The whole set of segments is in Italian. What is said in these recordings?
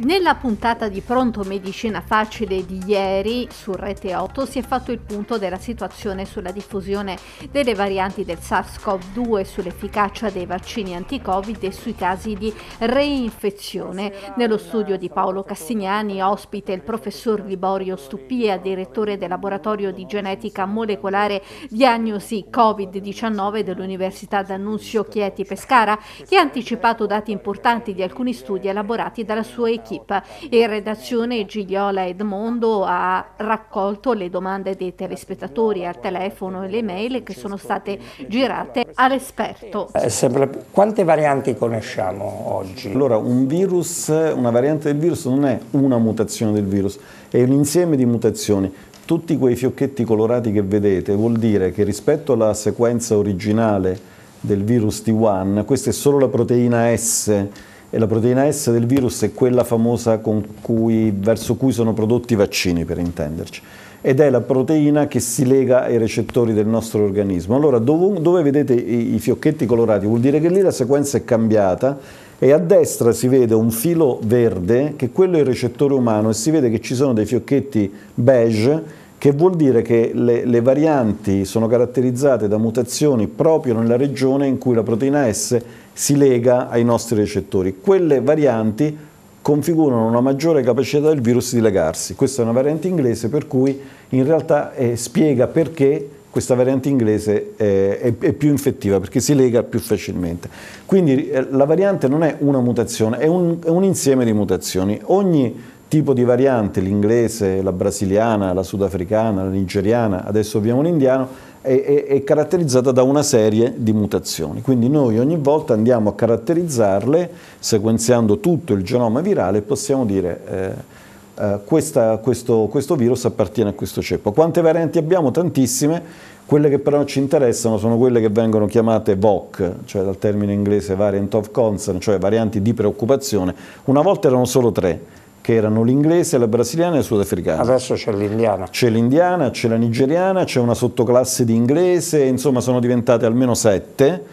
Nella puntata di Pronto Medicina Facile di ieri su Rete 8 si è fatto il punto della situazione sulla diffusione delle varianti del SARS-CoV-2, sull'efficacia dei vaccini anti-Covid e sui casi di reinfezione. Nello studio di Paolo Cassignani, ospite il professor Liborio Stupia, direttore del laboratorio di genetica molecolare diagnosi Covid-19 dell'Università D'Annunzio Chieti Pescara, che ha anticipato dati importanti di alcuni studi elaborati dalla sua equipe Keep. In redazione Gigliola Edmondo ha raccolto le domande dei telespettatori al telefono e le mail che sono state girate all'esperto. Eh, sempre... Quante varianti conosciamo oggi? Allora, un virus, una variante del virus non è una mutazione del virus, è un insieme di mutazioni tutti quei fiocchetti colorati che vedete vuol dire che rispetto alla sequenza originale del virus T1, questa è solo la proteina S e la proteina S del virus è quella famosa cui, verso cui sono prodotti i vaccini, per intenderci, ed è la proteina che si lega ai recettori del nostro organismo. Allora, dove, dove vedete i, i fiocchetti colorati, vuol dire che lì la sequenza è cambiata e a destra si vede un filo verde, che quello è il recettore umano, e si vede che ci sono dei fiocchetti beige che vuol dire che le, le, varianti sono caratterizzate da mutazioni proprio nella regione in cui la proteina S si lega ai nostri recettori. Quelle varianti configurano una maggiore capacità del virus di legarsi. Questa è una variante inglese per cui in realtà eh, spiega perché questa variante inglese eh, è, è, più infettiva, perché si lega più facilmente. Quindi eh, la variante non è una mutazione, è un, è un insieme di mutazioni. Ogni tipo di variante, l'inglese, la brasiliana, la sudafricana, la nigeriana, adesso abbiamo l'indiano, è, è, è, caratterizzata da una serie di mutazioni. Quindi noi ogni volta andiamo a caratterizzarle sequenziando tutto il genoma virale e possiamo dire eh, Uh, questa, questo, questo, virus appartiene a questo ceppo. Quante varianti abbiamo? Tantissime. Quelle che però ci interessano sono quelle che vengono chiamate VOC, cioè dal termine inglese variant of concern, cioè varianti di preoccupazione. Una volta erano solo tre, che erano l'inglese, la brasiliana e la sudafricana. Adesso c'è l'indiana. C'è l'indiana, c'è la nigeriana, c'è una sottoclasse di inglese, insomma sono diventate almeno sette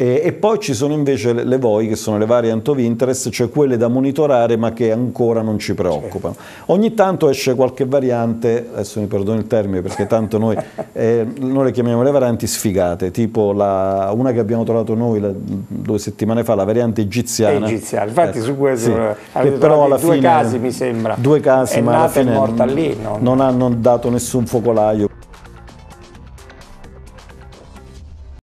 e, e, poi ci sono invece le, le VOI, che sono le variant of interest, cioè quelle da monitorare ma che ancora non ci preoccupano. Certo. Ogni tanto esce qualche variante, adesso mi perdono il termine perché tanto noi, eh, noi le chiamiamo le varianti sfigate, tipo la, una che abbiamo trovato noi la, due settimane fa, la variante egiziana. egiziana. infatti eh, su questo sì, però alla due fine, casi mi sembra. Due casi, è ma alla fine morta lì, no? non hanno dato nessun focolaio.